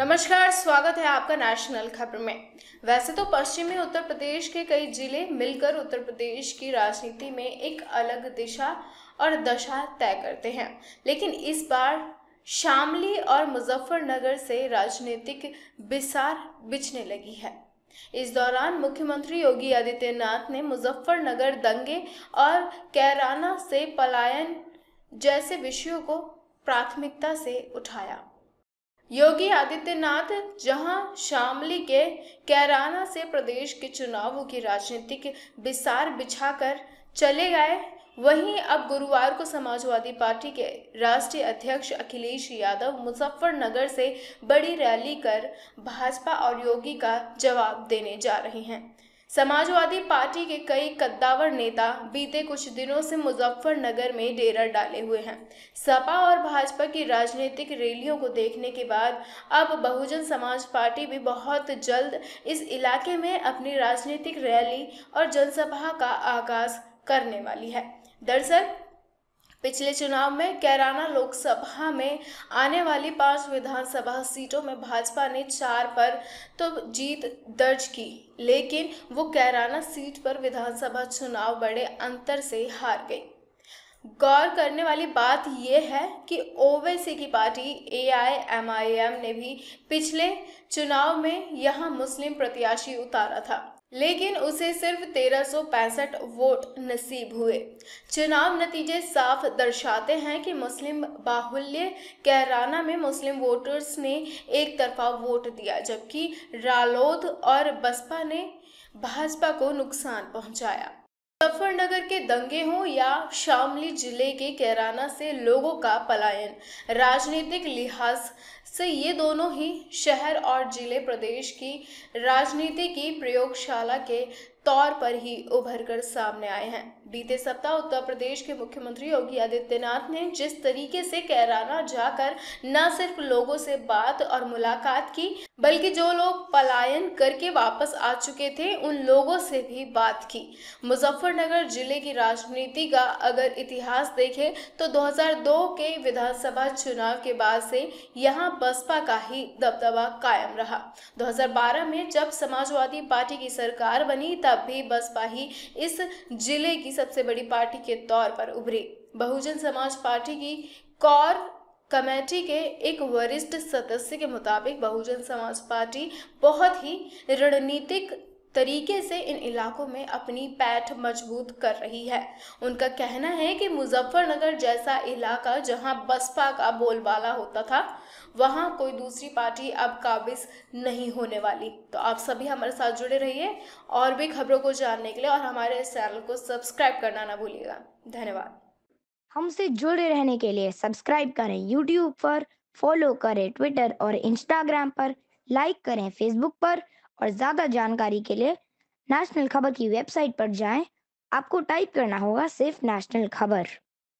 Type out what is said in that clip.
नमस्कार स्वागत है आपका नेशनल खबर में वैसे तो पश्चिमी उत्तर प्रदेश के कई जिले मिलकर उत्तर प्रदेश की राजनीति में एक अलग दिशा और दशा तय करते हैं लेकिन इस बार शामली और मुजफ्फरनगर से राजनीतिक बिसार बिछने लगी है इस दौरान मुख्यमंत्री योगी आदित्यनाथ ने मुजफ्फरनगर दंगे और कैराना से पलायन जैसे विषयों को प्राथमिकता से उठाया योगी आदित्यनाथ जहां शामली के कैराना से प्रदेश के चुनावों की राजनीतिक बिछा बिछाकर चले गए वहीं अब गुरुवार को समाजवादी पार्टी के राष्ट्रीय अध्यक्ष अखिलेश यादव मुजफ्फरनगर से बड़ी रैली कर भाजपा और योगी का जवाब देने जा रहे हैं समाजवादी पार्टी के कई कद्दावर नेता बीते कुछ दिनों से मुजफ्फरनगर में डेरा डाले हुए हैं सपा और भाजपा की राजनीतिक रैलियों को देखने के बाद अब बहुजन समाज पार्टी भी बहुत जल्द इस इलाके में अपनी राजनीतिक रैली और जनसभा का आगाज करने वाली है दरअसल पिछले चुनाव में कैराना लोकसभा में आने वाली पांच विधानसभा सीटों में भाजपा ने चार पर तो जीत दर्ज की लेकिन वो कैराना सीट पर विधानसभा चुनाव बड़े अंतर से हार गई गौर करने वाली बात यह है कि ओवैसी की पार्टी एआईएमआईएम ने भी पिछले चुनाव में यहाँ मुस्लिम प्रत्याशी उतारा था लेकिन उसे सिर्फ तेरह वोट नसीब हुए चुनाव नतीजे साफ दर्शाते हैं कि मुस्लिम बाहुल्य कैराना में मुस्लिम वोटर्स ने एक तरफा वोट दिया जबकि रालोद और बसपा ने भाजपा को नुकसान पहुंचाया मुजफ्फरनगर के दंगे हों या शामली जिले के कैराना से लोगों का पलायन राजनीतिक लिहाज से ये दोनों ही शहर और जिले प्रदेश की राजनीति की प्रयोगशाला के तौर पर ही उभर कर सामने आए हैं बीते सप्ताह उत्तर प्रदेश के मुख्यमंत्री योगी आदित्यनाथ ने जिस तरीके से कैराना जाकर न सिर्फ लोगों से बात और मुलाकात की बल्कि जो लोग पलायन करके वापस आ चुके थे उन लोगों से भी बात की मुजफ्फरनगर जिले की राजनीति का अगर इतिहास देखें तो 2002 के विधानसभा चुनाव के बाद से यहाँ बसपा का ही दबदबा कायम रहा दो में जब समाजवादी पार्टी की सरकार बनी तब तब भी बसपा ही इस जिले की सबसे बड़ी पार्टी के तौर पर उभरी बहुजन समाज पार्टी की कौर कमेटी के एक वरिष्ठ सदस्य के मुताबिक बहुजन समाज पार्टी बहुत ही रणनीतिक तरीके से इन इलाकों में अपनी पैठ मजबूत कर रही है उनका कहना है कि मुजफ्फरनगर जैसा इलाका जहां बसपा का बोलबाला होता था वहां कोई दूसरी पार्टी अब काबिज नहीं होने वाली तो आप सभी हमारे साथ जुड़े रहिए और भी खबरों को जानने के लिए और हमारे चैनल को सब्सक्राइब करना ना भूलिएगा धन्यवाद हमसे जुड़े रहने के लिए सब्सक्राइब करें यूट्यूब पर फॉलो करें ट्विटर और इंस्टाग्राम पर लाइक करें फेसबुक पर और ज्यादा जानकारी के लिए नेशनल खबर की वेबसाइट पर जाएं। आपको टाइप करना होगा सिर्फ नेशनल खबर